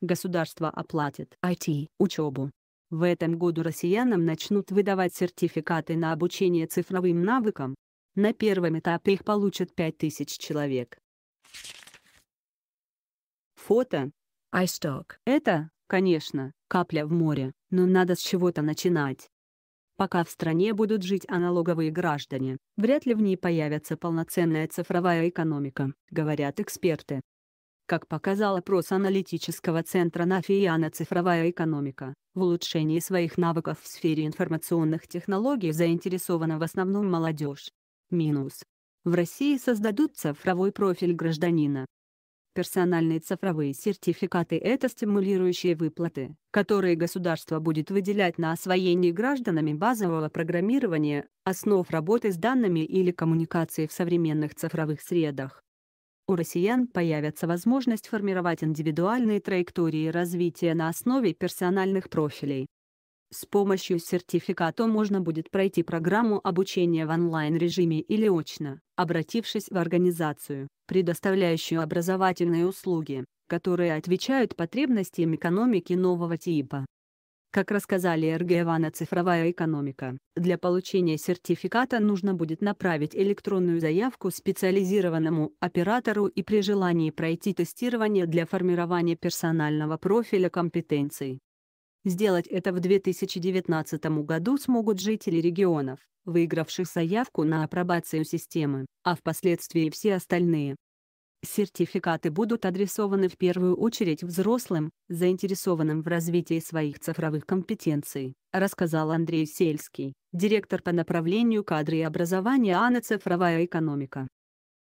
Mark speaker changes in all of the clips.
Speaker 1: Государство оплатит IT, учебу. В этом году россиянам начнут выдавать сертификаты на обучение цифровым навыкам. На первом этапе их получат 5000 человек. Фото. iStock. Это, конечно, капля в море, но надо с чего-то начинать. Пока в стране будут жить аналоговые граждане, вряд ли в ней появится полноценная цифровая экономика, говорят эксперты. Как показал опрос аналитического центра Нафиана «Цифровая экономика», в улучшении своих навыков в сфере информационных технологий заинтересована в основном молодежь. Минус. В России создадут цифровой профиль гражданина. Персональные цифровые сертификаты – это стимулирующие выплаты, которые государство будет выделять на освоение гражданами базового программирования, основ работы с данными или коммуникации в современных цифровых средах у россиян появится возможность формировать индивидуальные траектории развития на основе персональных профилей. С помощью сертификата можно будет пройти программу обучения в онлайн-режиме или очно, обратившись в организацию, предоставляющую образовательные услуги, которые отвечают потребностям экономики нового типа. Как рассказали РГВАНа «Цифровая экономика», для получения сертификата нужно будет направить электронную заявку специализированному оператору и при желании пройти тестирование для формирования персонального профиля компетенций. Сделать это в 2019 году смогут жители регионов, выигравших заявку на апробацию системы, а впоследствии все остальные. Сертификаты будут адресованы в первую очередь взрослым, заинтересованным в развитии своих цифровых компетенций, рассказал Андрей Сельский, директор по направлению кадры и образования АНА «Цифровая экономика».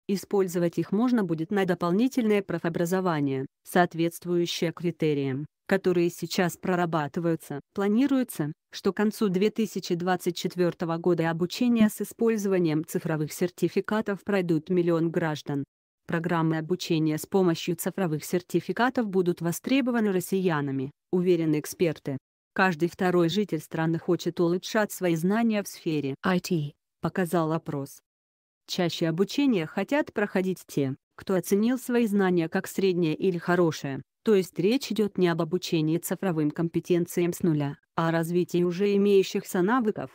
Speaker 1: Использовать их можно будет на дополнительное профобразование, соответствующее критериям, которые сейчас прорабатываются. Планируется, что к концу 2024 года обучение с использованием цифровых сертификатов пройдут миллион граждан. Программы обучения с помощью цифровых сертификатов будут востребованы россиянами, уверены эксперты. Каждый второй житель страны хочет улучшать свои знания в сфере IT, показал опрос. Чаще обучение хотят проходить те, кто оценил свои знания как среднее или хорошее, то есть речь идет не об обучении цифровым компетенциям с нуля, а о развитии уже имеющихся навыков.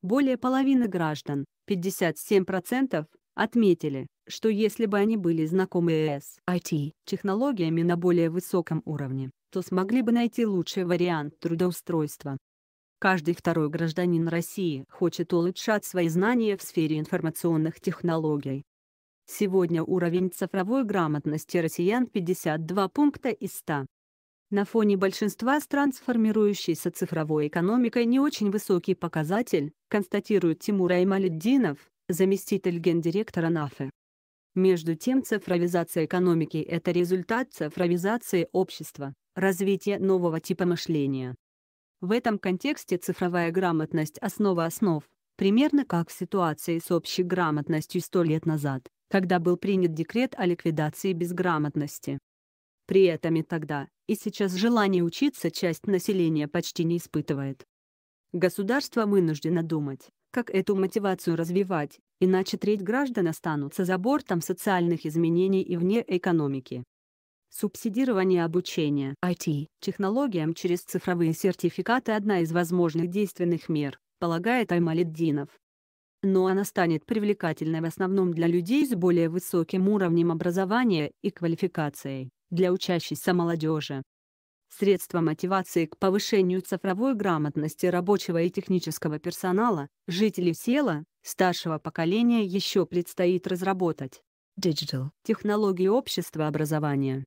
Speaker 1: Более половины граждан, 57%, отметили, что если бы они были знакомы с IT-технологиями на более высоком уровне, то смогли бы найти лучший вариант трудоустройства. Каждый второй гражданин России хочет улучшать свои знания в сфере информационных технологий. Сегодня уровень цифровой грамотности россиян 52 пункта из 100. На фоне большинства стран с формирующейся цифровой экономикой не очень высокий показатель, констатирует Тимур Аймалетдинов, заместитель гендиректора НАФЭ. Между тем цифровизация экономики – это результат цифровизации общества, развития нового типа мышления. В этом контексте цифровая грамотность – основа основ, примерно как в ситуации с общей грамотностью сто лет назад, когда был принят декрет о ликвидации безграмотности. При этом и тогда, и сейчас желание учиться часть населения почти не испытывает. Государство вынуждено думать, как эту мотивацию развивать, иначе треть граждан останутся за бортом социальных изменений и вне экономики. Субсидирование обучения IT технологиям через цифровые сертификаты одна из возможных действенных мер, полагает Аймалиддинов. Но она станет привлекательной в основном для людей с более высоким уровнем образования и квалификацией, для учащейся молодежи, средства мотивации к повышению цифровой грамотности рабочего и технического персонала, жителей села, старшего поколения еще предстоит разработать. Digital. Технологии общества образования.